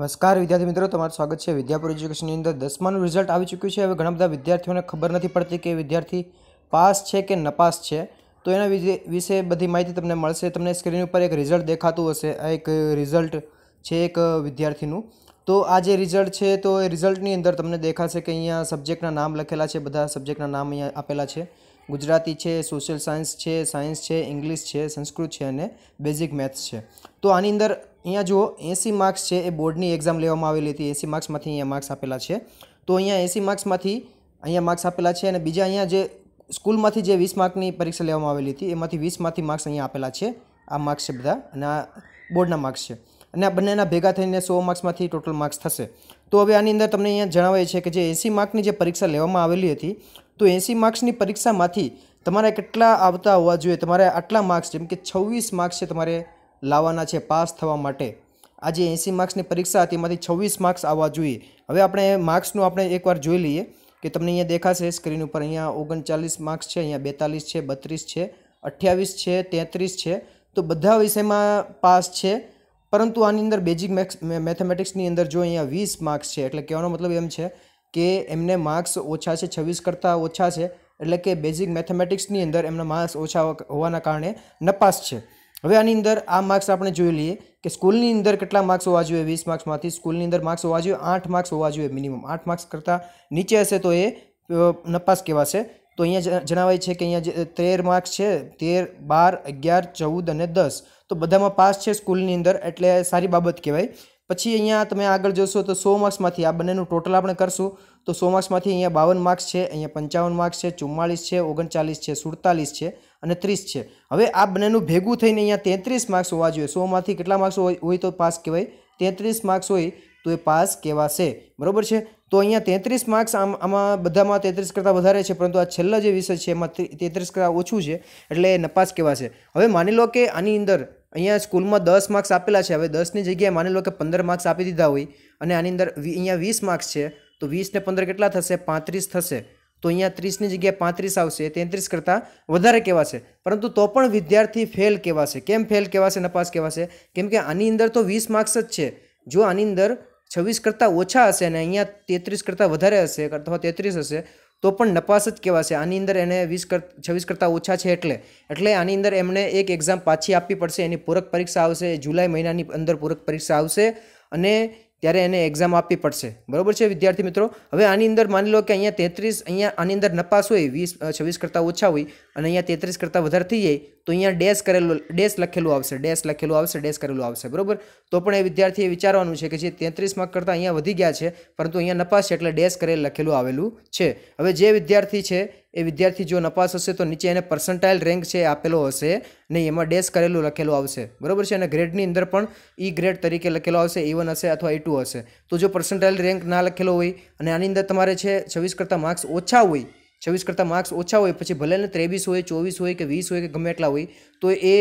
નમસ્કાર વિદ્યાર્થી મિત્રો તમારું સ્વાગત છે વિદ્યાપુર એજ્યુકેશનની અંદર દસમાનું રિઝલ્ટ આવી ચૂક્યું છે હવે ઘણા બધા વિદ્યાર્થીઓને ખબર નથી પડતી કે વિદ્યાર્થી પાસ છે કે નપાસ છે તો એના વિશે બધી માહિતી તમને મળશે તમને સ્ક્રીન ઉપર એક રિઝલ્ટ દેખાતું હશે આ એક રિઝલ્ટ છે એક વિદ્યાર્થીનું તો આ જે રિઝલ્ટ છે તો એ રિઝલ્ટની અંદર તમને દેખાશે કે અહીંયા સબ્જેક્ટના નામ લખેલા છે બધા સબ્જેક્ટના નામ અહીંયા આપેલા છે ગુજરાતી છે સોશિયલ સાયન્સ છે સાયન્સ છે ઇંગ્લિશ છે સંસ્કૃત છે અને બેઝિક મેથ્સ છે તો આની અંદર અહીંયા જુઓ એસી માર્ક્સ છે એ બોર્ડની એક્ઝામ લેવામાં આવેલી હતી એસી માર્ક્સમાંથી અહીંયા માર્ક્સ આપેલા છે તો અહીંયા એસી માર્ક્સમાંથી અહીંયા માર્ક્સ આપેલા છે અને બીજા અહીંયા જે સ્કૂલમાંથી જે વીસ માર્કની પરીક્ષા લેવામાં આવેલી હતી એમાંથી વીસમાંથી માર્ક્સ અહીંયા આપેલા છે આ માર્ક્સ છે બધા અને આ બોર્ડના માર્ક્સ છે અને આ બંનેના ભેગા થઈને સો માર્ક્સમાંથી ટોટલ માર્ક્સ થશે તો હવે આની અંદર તમને અહીંયા જણાવે છે કે જે એસી માર્કની જે પરીક્ષા લેવામાં આવેલી હતી તો એંસી માર્ક્સની પરીક્ષામાંથી તમારે કેટલા આવતા હોવા જોઈએ તમારે આટલા માર્ક્સ જેમ કે છવ્વીસ માર્ક્સ છે તમારે લાવવાના છે પાસ થવા માટે આજે એંસી માર્ક્સની પરીક્ષા હતી એમાંથી છવ્વીસ માર્ક્સ આવવા જોઈએ હવે આપણે માર્ક્સનું આપણે એકવાર જોઈ લઈએ કે તમને અહીંયા દેખાશે સ્ક્રીન ઉપર અહીંયા ઓગણચાલીસ માર્ક્સ છે અહીંયા બેતાલીસ છે બત્રીસ છે અઠ્યાવીસ છે તેત્રીસ છે તો બધા વિષયમાં પાસ છે પરંતુ આની અંદર બેઝિક મેક્સ મેથેમેટિક્સની અંદર જો અહીંયા વીસ માર્ક્સ છે એટલે કહેવાનો મતલબ એમ છે કે એમને માર્ક્સ ઓછા છે છવ્વીસ કરતાં ઓછા છે એટલે કે બેઝિક મેથેમેટિક્સની અંદર એમના માર્ક્સ ઓછા હોવાના કારણે નપાસ છે હવે આની અંદર આ માર્ક્સ આપણે જોઈ લઈએ કે સ્કૂલની અંદર કેટલા માર્ક્સ હોવા જોઈએ વીસ માર્ક્સમાંથી સ્કૂલની અંદર માર્ક્સ હોવા જોઈએ આઠ માર્ક્સ હોવા જોઈએ મિનિમમ આઠ માર્ક્સ કરતાં નીચે હશે તો એ નપાસ કહેવાશે તો અહીંયા જણાવાય છે કે અહીંયા તેર માર્ક્સ છે તેર બાર અગિયાર ચૌદ અને દસ તો બધામાં પાસ છે સ્કૂલની અંદર એટલે સારી બાબત કહેવાય પછી અહીંયા તમે આગળ જોશો તો સો માર્ક્સમાંથી આ બંનેનું ટોટલ આપણે કરશું તો સો માર્ક્સમાંથી અહીંયા બાવન માર્ક્સ છે અહીંયા પંચાવન માર્ક્સ છે ચુમ્માલીસ છે ઓગણચાલીસ છે સુડતાલીસ છે અને ત્રીસ છે હવે આ બંનેનું ભેગું થઈને અહીંયા તેત્રીસ માર્ક્સ હોવા જોઈએ સોમાંથી કેટલા માર્ક્સ હોય તો પાસ કહેવાય તેત્રીસ માર્ક્સ હોય તો એ પાસ કહેવાશે બરાબર છે તો અહીંયા તેત્રીસ માર્ક્સ આમ આમાં બધામાં તેત્રીસ કરતાં વધારે છે પરંતુ આ છેલ્લો જે વિષય છે એમાં તેત્રીસ કરતાં ઓછું છે એટલે નપાસ કહેવાશે હવે માની લો કે આની અંદર અહીંયા સ્કૂલમાં દસ માર્ક્સ આપેલા છે હવે દસની જગ્યાએ માની લો કે પંદર માર્ક્સ આપી દીધા હોય અને આની અંદર અહીંયા વીસ માર્ક્સ છે તો વીસને પંદર કેટલા થશે પાંત્રીસ થશે તો અહીંયા ત્રીસની જગ્યાએ પાંત્રીસ આવશે તેત્રીસ કરતાં વધારે કહેવાશે પરંતુ તો પણ વિદ્યાર્થી ફેલ કેવા છે કેમ ફેલ કેવા છે નપાસ કહેવાશે કેમ કે આની અંદર તો વીસ માર્ક્સ જ છે જો આની અંદર છવ્વીસ કરતાં ઓછા હશે અને અહીંયા તેત્રીસ કરતાં વધારે હશે અથવા તેત્રીસ હશે તો પણ નપાસ જ કહેવાશે આની અંદર એને વીસ કર છવ્વીસ કરતાં ઓછા છે એટલે એટલે આની અંદર એમણે એક એક્ઝામ પાછી આપવી પડશે એની પૂરક પરીક્ષા આવશે જુલાઈ મહિનાની અંદર પૂરક પરીક્ષા આવશે અને ત્યારે એને એક્ઝામ આપવી પડશે બરાબર છે વિદ્યાર્થી મિત્રો હવે આની અંદર માની લો કે અહીંયા તેત્રીસ અહીંયા આની અંદર નપાસ હોય વીસ છવ્વીસ કરતાં ઓછા હોય અને અહીંયા તેત્રીસ કરતાં વધારે થઈ જાય તો અહીંયા ડેસ કરેલું ડેસ લખેલું આવશે ડેસ લખેલું આવશે ડેસ કરેલું આવશે બરાબર તો પણ એ વિદ્યાર્થીએ વિચારવાનું છે કે જે તેત્રીસ માર્ક કરતાં અહીંયા વધી ગયા છે પરંતુ અહીંયા નપાસ છે એટલે ડેશ કરેલ લખેલું આવેલું છે હવે જે વિદ્યાર્થી છે એ વિદ્યાર્થી જો નપાસ હશે તો નીચે એને પર્સન્ટાઇલ રેન્ક છે આપેલો હશે નહીં એમાં ડેસ કરેલું લખેલું આવશે બરાબર છે અને ગ્રેડની અંદર પણ ઈ e ગ્રેડ તરીકે લખેલો આવશે એ વન હશે અથવા એ ટુ હશે તો જો પર્સન્ટાઇલ રેન્ક ના લખેલો હોય અને આની અંદર તમારે છે છવ્વીસ કરતાં માર્ક્સ ઓછા હોય છવ્વીસ કરતાં માર્ક્સ ઓછા હોય પછી ભલે ને ત્રેવીસ હોય ચોવીસ હોય કે વીસ હોય કે ગમે એટલા હોય તો એ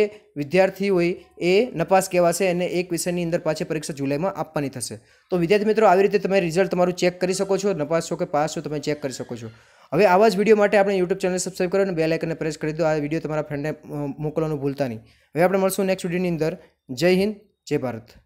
વિદ્યાર્થી હોય એ નપાસ કહેવાશે અને એક વિષયની અંદર પાછી પરીક્ષા જુલાઈમાં આપવાની થશે તો વિદ્યાર્થી મિત્રો આવી રીતે તમે રિઝલ્ટ તમારું ચેક કરી શકો છો નપાસ છો કે પાસ છો તમે ચેક કરી શકો છો હવે આવા જ વિડીયો માટે આપણે યુટ્યુબ ચેનલ સબસ્ક્રાઈબ કરો અને બે લાઇકને પ્રેસ કરી દો આ વિડીયો તમારા ફ્રેન્ડને મોકલવાનું ભૂલતા નહીં હવે આપણે મળશું નેક્સ્ટ વિડીયોની અંદર જય હિન્દ જય ભારત